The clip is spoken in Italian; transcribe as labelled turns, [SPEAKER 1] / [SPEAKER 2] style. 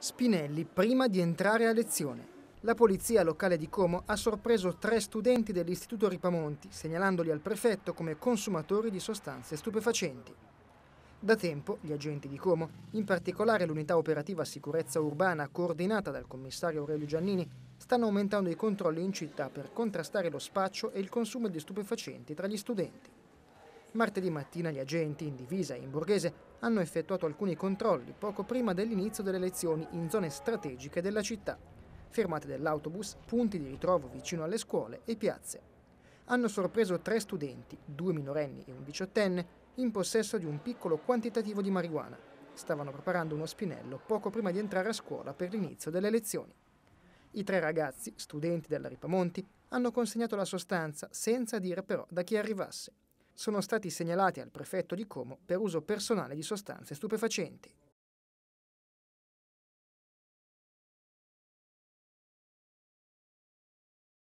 [SPEAKER 1] Spinelli prima di entrare a lezione. La polizia locale di Como ha sorpreso tre studenti dell'Istituto Ripamonti, segnalandoli al prefetto come consumatori di sostanze stupefacenti. Da tempo gli agenti di Como, in particolare l'unità operativa sicurezza urbana coordinata dal commissario Aurelio Giannini, stanno aumentando i controlli in città per contrastare lo spaccio e il consumo di stupefacenti tra gli studenti. Martedì mattina gli agenti, in divisa e in borghese, hanno effettuato alcuni controlli poco prima dell'inizio delle lezioni in zone strategiche della città, fermate dell'autobus, punti di ritrovo vicino alle scuole e piazze. Hanno sorpreso tre studenti, due minorenni e un diciottenne, in possesso di un piccolo quantitativo di marijuana. Stavano preparando uno spinello poco prima di entrare a scuola per l'inizio delle lezioni. I tre ragazzi, studenti della Ripamonti, hanno consegnato la sostanza senza dire però da chi arrivasse sono stati segnalati al prefetto di Como per uso personale di sostanze stupefacenti.